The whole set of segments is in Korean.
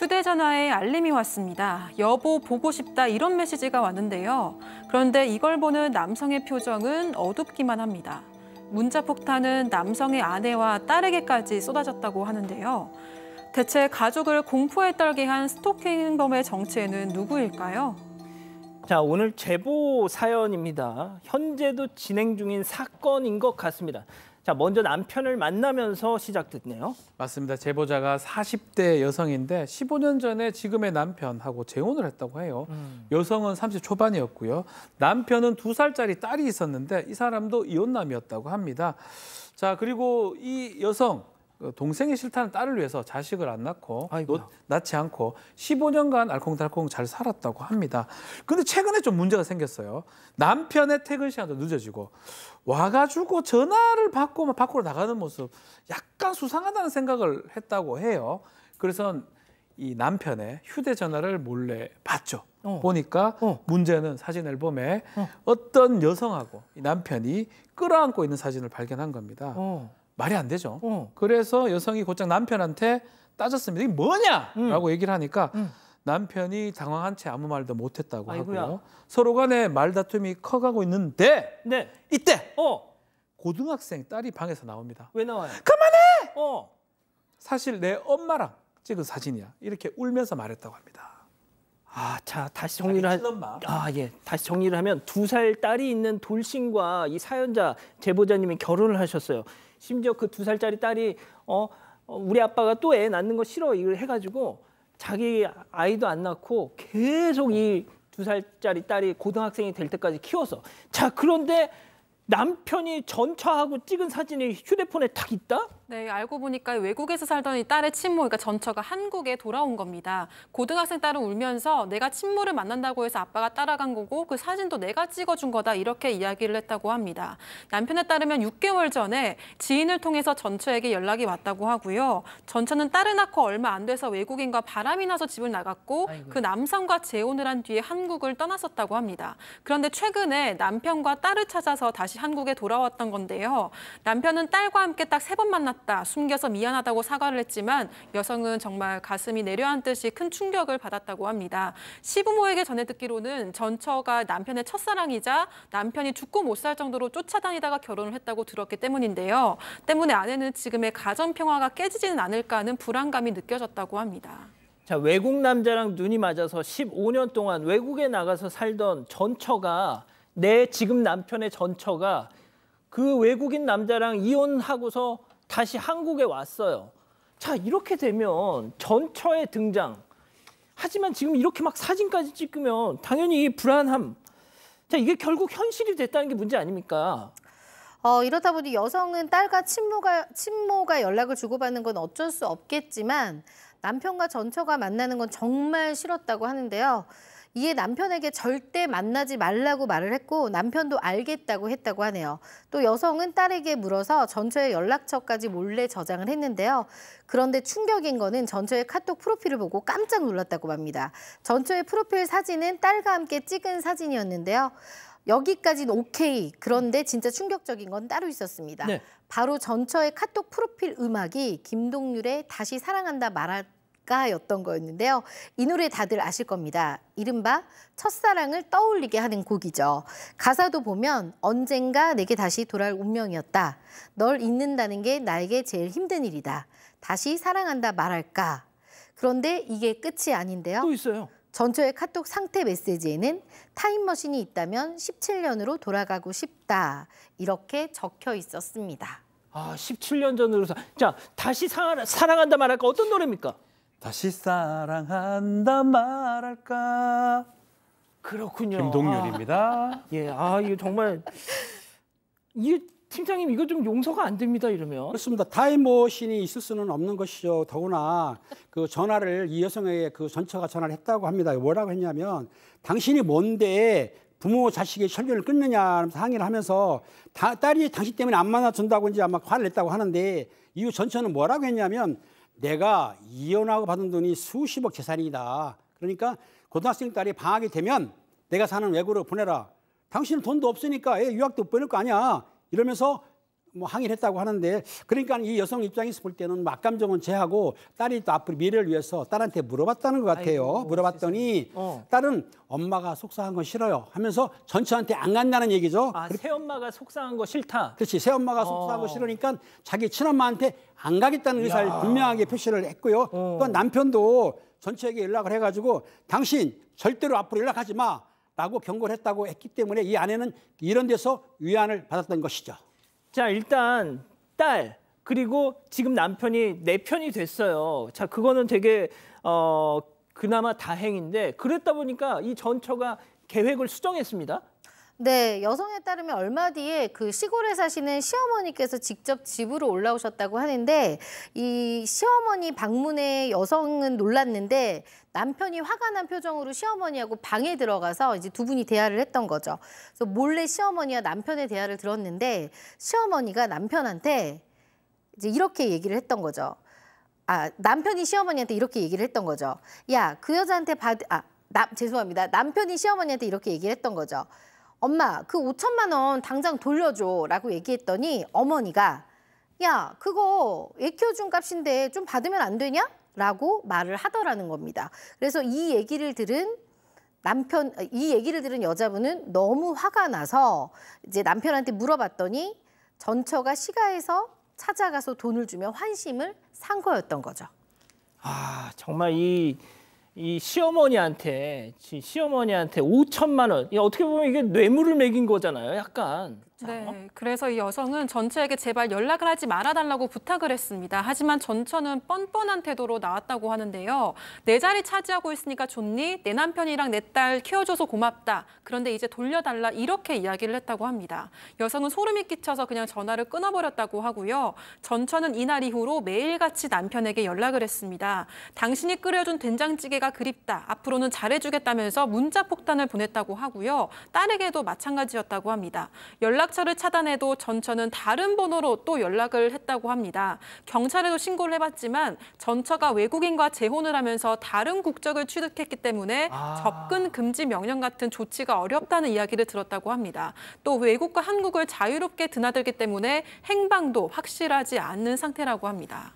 휴대전화에 알림이 왔습니다. 여보 보고 싶다 이런 메시지가 왔는데요. 그런데 이걸 보는 남성의 표정은 어둡기만 합니다. 문자폭탄은 남성의 아내와 딸에게까지 쏟아졌다고 하는데요. 대체 가족을 공포에 떨게 한 스토킹범의 정체는 누구일까요? 자, 오늘 제보 사연입니다. 현재도 진행 중인 사건인 것 같습니다. 자, 먼저 남편을 만나면서 시작됐네요. 맞습니다. 제보자가 40대 여성인데 15년 전에 지금의 남편하고 재혼을 했다고 해요. 음. 여성은 30 초반이었고요. 남편은 두살짜리 딸이 있었는데 이 사람도 이혼남이었다고 합니다. 자, 그리고 이 여성 그 동생이 싫다는 딸을 위해서 자식을 안 낳고 노, 낳지 않고 15년간 알콩달콩 잘 살았다고 합니다. 근데 최근에 좀 문제가 생겼어요. 남편의 퇴근 시간도 늦어지고 와가지고 전화를 받고 막 밖으로 나가는 모습 약간 수상하다는 생각을 했다고 해요. 그래서 이 남편의 휴대전화를 몰래 봤죠. 어. 보니까 어. 문제는 사진 앨범에 어. 떤 여성하고 이 남편이 끌어안고 있는 사진을 발견한 겁니다. 어. 말이 안 되죠. 어. 그래서 여성이 곧장 남편한테 따졌습니다. 이게 뭐냐라고 음. 얘기를 하니까 음. 남편이 당황한 채 아무 말도 못했다고 하고요. 서로 간에 말다툼이 커가고 있는데 네. 이때 어. 고등학생 딸이 방에서 나옵니다. 왜 나와요? 그만해! 어. 사실 내 엄마랑 찍은 사진이야. 이렇게 울면서 말했다고 합니다. 아, 자 다시 정리를 하... 아, 예. 다시 정리를 하면 두 살 딸이 있는 돌싱과 이 사연자 제보자님이 결혼을 하셨어요. 심지어 그 두 살짜리 딸이 어, 어 우리 아빠가 또 애 낳는 거 싫어 이걸 해가지고 자기 아이도 안 낳고 계속 이 두 살짜리 딸이 고등학생이 될 때까지 키워서 자 그런데 남편이 전차하고 찍은 사진이 휴대폰에 탁 있다? 네, 알고 보니까 외국에서 살던 이 딸의 친모, 그러니까 전처가 한국에 돌아온 겁니다. 고등학생 딸은 울면서 내가 친모를 만난다고 해서 아빠가 따라간 거고 그 사진도 내가 찍어준 거다 이렇게 이야기를 했다고 합니다. 남편에 따르면 6개월 전에 지인을 통해서 전처에게 연락이 왔다고 하고요. 전처는 딸을 낳고 얼마 안 돼서 외국인과 바람이 나서 집을 나갔고 아이고. 그 남성과 재혼을 한 뒤에 한국을 떠났었다고 합니다. 그런데 최근에 남편과 딸을 찾아서 다시 한국에 돌아왔던 건데요. 남편은 딸과 함께 딱 세 번 만났 몰랐다, 숨겨서 미안하다고 사과를 했지만 여성은 정말 가슴이 내려앉듯이 큰 충격을 받았다고 합니다. 시부모에게 전해 듣기로는 전처가 남편의 첫사랑이자 남편이 죽고 못 살 정도로 쫓아다니다가 결혼을 했다고 들었기 때문인데요. 때문에 아내는 지금의 가정 평화가 깨지지는 않을까 하는 불안감이 느껴졌다고 합니다. 자, 외국 남자랑 눈이 맞아서 15년 동안 외국에 나가서 살던 전처가 내 지금 남편의 전처가 그 외국인 남자랑 이혼하고서 다시 한국에 왔어요. 자, 이렇게 되면 전처의 등장. 하지만 지금 이렇게 막 사진까지 찍으면 당연히 이 불안함. 자, 이게 결국 현실이 됐다는 게 문제 아닙니까? 어, 이러다 보니 여성은 딸과 친모가, 친모가 연락을 주고받는 건 어쩔 수 없겠지만 남편과 전처가 만나는 건 정말 싫었다고 하는데요. 이에 남편에게 절대 만나지 말라고 말을 했고 남편도 알겠다고 했다고 하네요. 또 여성은 딸에게 물어서 전처의 연락처까지 몰래 저장을 했는데요. 그런데 충격인 거는 전처의 카톡 프로필을 보고 깜짝 놀랐다고 합니다. 전처의 프로필 사진은 딸과 함께 찍은 사진이었는데요. 여기까지는 오케이. 그런데 진짜 충격적인 건 따로 있었습니다. 네. 바로 전처의 카톡 프로필 음악이 김동률의 다시 사랑한다 말할 않까였던 거였는데요. 이 노래 다들 아실 겁니다. 이른바 첫사랑을 떠올리게 하는 곡이죠. 가사도 보면 언젠가 내게 다시 돌아올 운명이었다. 널 잊는다는 게 나에게 제일 힘든 일이다. 다시 사랑한다 말할까. 그런데 이게 끝이 아닌데요. 또 있어요. 전처의 카톡 상태 메시지에는 타임머신이 있다면 17년으로 돌아가고 싶다. 이렇게 적혀 있었습니다. 아, 17년 전으로서 자, 다시 사, 사랑한다 말할까 어떤 노래입니까? 다시 사랑한다 말할까? 그렇군요. 김동률입니다. 아, 예, 아 이거 정말 이 팀장님 이거 좀 용서가 안 됩니다 이러면. 그렇습니다. 타임머신이 있을 수는 없는 것이죠. 더구나 그 전화를 이 여성에게 그 전처가 전화를 했다고 합니다. 뭐라고 했냐면 당신이 뭔데 부모 자식의 혈연을 끊느냐 항의를 하면서 다, 딸이 당신 때문에 안 만나준다고 이제 아마 화를 냈다고 하는데 이후 전처는 뭐라고 했냐면 내가 이혼하고 받은 돈이 수십억 재산이다. 그러니까 고등학생 딸이 방학이 되면 내가 사는 외국으로 보내라. 당신은 돈도 없으니까 애 유학도 보낼 거 아니야. 이러면서 뭐 항의를 했다고 하는데 그러니까 이 여성 입장에서 볼 때는 막감정은 제하고 딸이 또 앞으로 미래를 위해서 딸한테 물어봤다는 것 같아요. 아이고, 물어봤더니 어. 딸은 엄마가 속상한 건 싫어요 하면서 전처한테 안 간다는 얘기죠. 아, 그래. 새엄마가 속상한 거 싫다. 그렇지. 새엄마가 어. 속상한 거 싫으니까 자기 친엄마한테 안 가겠다는 의사를 야. 분명하게 표시를 했고요. 어. 또 남편도 전처에게 연락을 해가지고 당신 절대로 앞으로 연락하지 마. 라고 경고를 했다고 했기 때문에 이 아내는 이런 데서 위안을 받았던 것이죠. 자, 일단 딸 그리고 지금 남편이 내 편이 됐어요. 자, 그거는 되게 어 그나마 다행인데 그랬다 보니까 이 전처가 계획을 수정했습니다. 네, 여성에 따르면 얼마 뒤에 그 시골에 사시는 시어머니께서 직접 집으로 올라오셨다고 하는데 이 시어머니 방문에 여성은 놀랐는데 남편이 화가 난 표정으로 시어머니하고 방에 들어가서 이제 두 분이 대화를 했던 거죠. 그래서 몰래 시어머니와 남편의 대화를 들었는데 시어머니가 남편한테 이제 이렇게 얘기를 했던 거죠. 아, 남편이 시어머니한테 이렇게 얘기를 했던 거죠. 야, 그 여자한테 받, 아, 남, 죄송합니다. 남편이 시어머니한테 이렇게 얘기를 했던 거죠. 엄마 그 5천만 원 당장 돌려줘 라고 얘기했더니 어머니가 야 그거 애 키워준 값인데 좀 받으면 안 되냐? 라고 말을 하더라는 겁니다. 그래서 이 얘기를 들은 남편 아, 이 얘기를 들은 여자분은 너무 화가 나서 이제 남편한테 물어봤더니 전처가 시가에서 찾아가서 돈을 주며 환심을 산 거였던 거죠. 아 정말 이이 시어머니한테 시어머니한테 5천만 원. 어떻게 보면 이게 뇌물을 매긴 거잖아요. 약간 그렇죠. 네, 그래서 이 여성은 전처에게 제발 연락을 하지 말아달라고 부탁을 했습니다. 하지만 전처는 뻔뻔한 태도로 나왔다고 하는데요. 내 자리 차지하고 있으니까 좋니? 내 남편이랑 내 딸 키워줘서 고맙다. 그런데 이제 돌려달라 이렇게 이야기를 했다고 합니다. 여성은 소름이 끼쳐서 그냥 전화를 끊어버렸다고 하고요. 전처는 이날 이후로 매일같이 남편에게 연락을 했습니다. 당신이 끓여준 된장찌개가 그립다. 앞으로는 잘해주겠다면서 문자 폭탄을 보냈다고 하고요. 딸에게도 마찬가지였다고 합니다. 연락 연락처를 차단해도 전처는 다른 번호로 또 연락을 했다고 합니다. 경찰에도 신고를 해봤지만 전처가 외국인과 재혼을 하면서 다른 국적을 취득했기 때문에 아... 접근 금지 명령 같은 조치가 어렵다는 이야기를 들었다고 합니다. 또 외국과 한국을 자유롭게 드나들기 때문에 행방도 확실하지 않는 상태라고 합니다.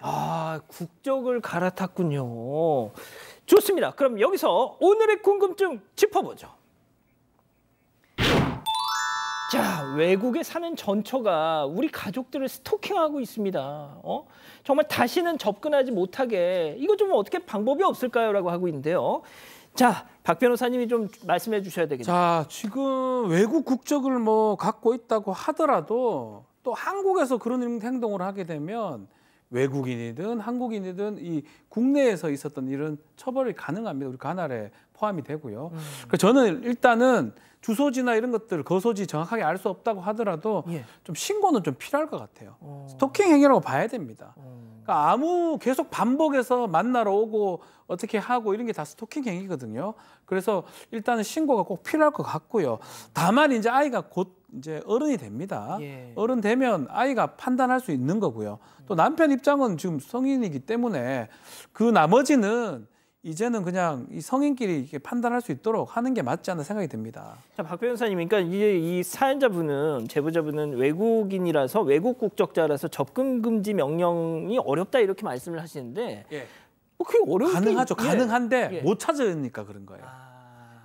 아, 국적을 갈아탔군요. 좋습니다. 그럼 여기서 오늘의 궁금증 짚어보죠. 자, 외국에 사는 전처가 우리 가족들을 스토킹하고 있습니다. 어? 정말 다시는 접근하지 못하게 이거 좀 어떻게 방법이 없을까요? 라고 하고 있는데요. 자, 박 변호사님이 좀 말씀해 주셔야 되겠네요. 자, 지금 외국 국적을 뭐 갖고 있다고 하더라도 또 한국에서 그런 행동을 하게 되면 외국인이든 한국인이든 이 국내에서 있었던 이런 처벌이 가능합니다. 우리 가나레 그 포함이 되고요. 음. 그러니까 저는 일단은 주소지나 이런 것들 거소지 정확하게 알 수 없다고 하더라도 예. 좀 신고는 좀 필요할 것 같아요. 오. 어. 스토킹 행위라고 봐야 됩니다. 음. 그러니까 아무 계속 반복해서 만나러 오고 어떻게 하고 이런 게 다 스토킹 행위거든요. 그래서 일단은 신고가 꼭 필요할 것 같고요. 다만 이제 아이가 곧 이제 어른이 됩니다. 예. 어른 되면 아이가 판단할 수 있는 거고요. 또 남편 입장은 지금 성인이기 때문에 그 나머지는 이제는 그냥 이 성인끼리 판단할 수 있도록 하는 게 맞지 않나 생각이 듭니다. 박 변호사님, 그러니까 이, 이 사연자분은 제보자분은 외국인이라서 외국 국적자라서 접근 금지 명령이 어렵다 이렇게 말씀을 하시는데 예. 뭐 그게 어려운 가능하죠. 게... 가능한데 예. 못 찾으니까 그런 거예요. 아...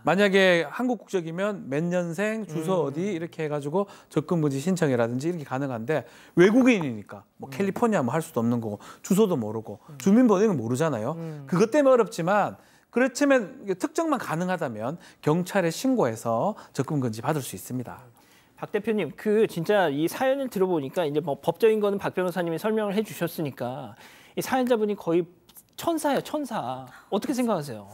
만약에 한국 국적이면 몇 년생, 주소 음. 어디 이렇게 해가지고 접근 금지 신청이라든지 이렇게 가능한데 외국인이니까 뭐 음. 캘리포니아 뭐 할 수도 없는 거고 주소도 모르고 음. 주민번호는 모르잖아요. 그것 때문에 어렵지만 그렇지만 특정만 가능하다면 경찰에 신고해서 접근 금지 받을 수 있습니다. 박 대표님, 그 진짜 이 사연을 들어보니까 이제 뭐 법적인 거는 박 변호사님이 설명을 해주셨으니까 이 사연자분이 거의 천사예요, 천사. 어떻게 생각하세요?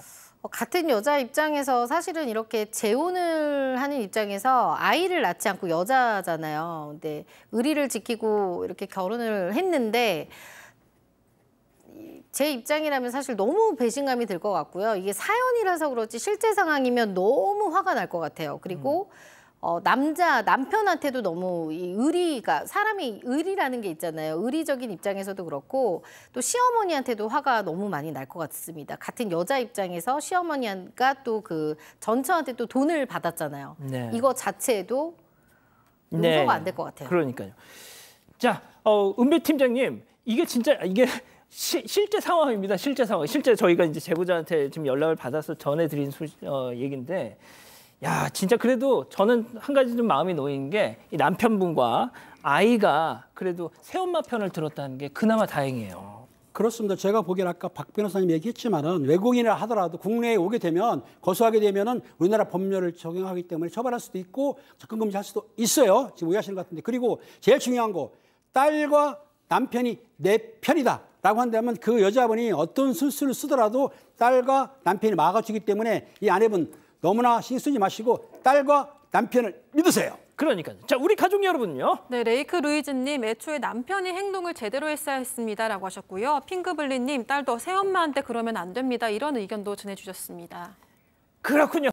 어, 같은 여자 입장에서 사실은 이렇게 재혼을 하는 입장에서 아이를 낳지 않고 여자잖아요. 근데 의리를 지키고 이렇게 결혼을 했는데 제 입장이라면 사실 너무 배신감이 들 것 같고요. 이게 사연이라서 그렇지 실제 상황이면 너무 화가 날 것 같아요. 그리고 음. 어, 남자 남편한테도 너무 이 의리가 그러니까 사람이 의리라는 게 있잖아요. 의리적인 입장에서도 그렇고 또 시어머니한테도 화가 너무 많이 날 것 같습니다. 같은 여자 입장에서 시어머니가 또그 전처한테 또 돈을 받았잖아요. 네. 이거 자체도 용서가 네. 안될 것 같아요. 그러니까요. 자, 어, 은배 팀장님 이게 진짜 이게 시, 실제 상황입니다. 실제 상황. 실제 저희가 이제 제보자한테 지금 연락을 받아서 전해드린 소, 어, 얘기인데 야, 진짜 그래도 저는 한 가지 좀 마음이 놓인 게 이 남편분과 아이가 그래도 새엄마 편을 들었다는 게 그나마 다행이에요. 그렇습니다. 제가 보기엔 아까 박 변호사님 얘기했지만은 외국인이라 하더라도 국내에 오게 되면 거수하게 되면은 우리나라 법률을 적용하기 때문에 처벌할 수도 있고 접근금지 할 수도 있어요. 지금 오해하시는 것 같은데. 그리고 제일 중요한 거 딸과 남편이 내 편이다. 라고 한다면 그 여자분이 어떤 술수를 쓰더라도 딸과 남편이 막아주기 때문에 이 아내분 너무나 신쓰지 마시고 딸과 남편을 믿으세요. 그러니까요. 자, 우리 가족 여러분요. 네, 레이크 루이즈님 애초에 남편이 행동을 제대로 했어야 했습니다라고 하셨고요. 핑크블리님 딸도 새엄마한테 그러면 안 됩니다. 이런 의견도 전해주셨습니다. 그렇군요.